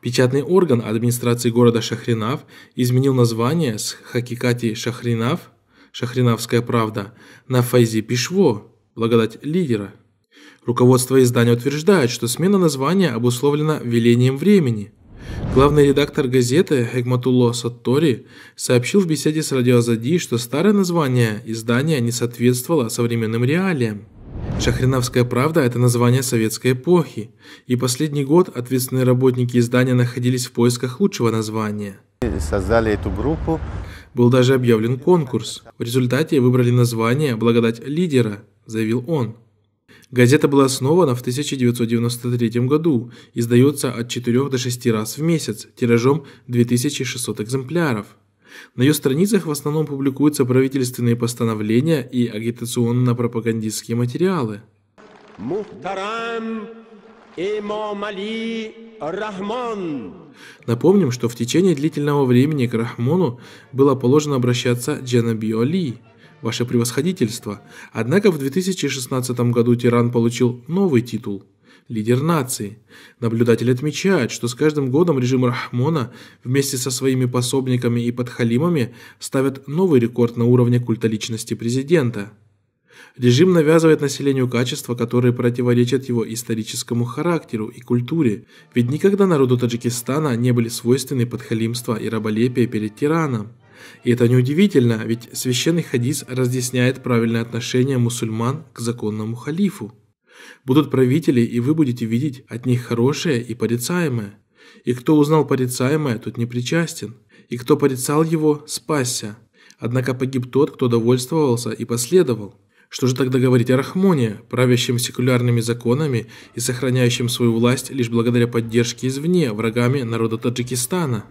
Печатный орган администрации города Шахринав изменил название с Хакикати Шахринав, Шахринавская правда, на Файзи Пишво, благодать лидера. Руководство издания утверждает, что смена названия обусловлена велением времени. Главный редактор газеты Хегматулло Саттори сообщил в беседе с Радио Зади, что старое название издания не соответствовало современным реалиям. Шахриновская правда – это название советской эпохи, и последний год ответственные работники издания находились в поисках лучшего названия. Создали эту группу. Был даже объявлен конкурс. В результате выбрали название «Благодать лидера», заявил он. Газета была основана в 1993 году, издается от 4 до 6 раз в месяц, тиражом 2600 экземпляров. На ее страницах в основном публикуются правительственные постановления и агитационно-пропагандистские материалы. Мухтарам Имам Али Рахман. Напомним, что в течение длительного времени к Рахману было положено обращаться Джанабио Али, ваше превосходительство. Однако в 2016 году Тиран получил новый титул – лидер нации. наблюдатели отмечают, что с каждым годом режим Рахмона вместе со своими пособниками и подхалимами ставят новый рекорд на уровне культа личности президента. Режим навязывает населению качества, которые противоречат его историческому характеру и культуре, ведь никогда народу Таджикистана не были свойственны подхалимство и раболепие перед тираном. И это неудивительно, ведь священный хадис разъясняет правильное отношение мусульман к законному халифу. Будут правители, и вы будете видеть от них хорошее и порицаемое. И кто узнал порицаемое, тот не причастен. И кто порицал его, спасся. Однако погиб тот, кто довольствовался и последовал. Что же тогда говорить о Рахмоне, правящем секулярными законами и сохраняющем свою власть лишь благодаря поддержке извне, врагами народа Таджикистана?